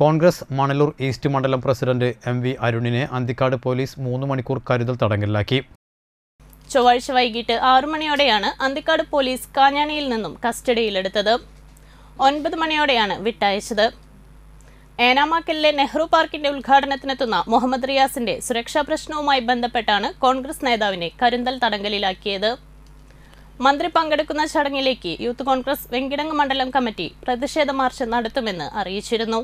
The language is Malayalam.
കോൺഗ്രസ് മണലൂർ ഈസ്റ്റ് മണ്ഡലം പ്രസിഡന്റ് എം വി അരുണിനെ അന്തിക്കാട് പോലീസ് മൂന്ന് മണിക്കൂർ കരുതൽ തടങ്കലിലാക്കി ചൊവ്വാഴ്ച വൈകിട്ട് ആറു മണിയോടെയാണ് അന്തിക്കാട് പോലീസ് കാഞ്ഞാണിയിൽ നിന്നും കസ്റ്റഡിയിലെടുത്തത് ഒൻപത് മണിയോടെയാണ് വിട്ടയച്ചത് ഏനാമാക്കലിലെ നെഹ്റു പാർക്കിന്റെ ഉദ്ഘാടനത്തിനെത്തുന്ന മുഹമ്മദ് റിയാസിന്റെ സുരക്ഷാ പ്രശ്നവുമായി ബന്ധപ്പെട്ടാണ് കോൺഗ്രസ് നേതാവിനെ കരുന്തൽ തടങ്കലിലാക്കിയത് മന്ത്രി പങ്കെടുക്കുന്ന ചടങ്ങിലേക്ക് യൂത്ത് കോൺഗ്രസ് വെങ്കിടങ്ങ് മണ്ഡലം കമ്മിറ്റി പ്രതിഷേധ മാർച്ച് നടത്തുമെന്ന് അറിയിച്ചിരുന്നു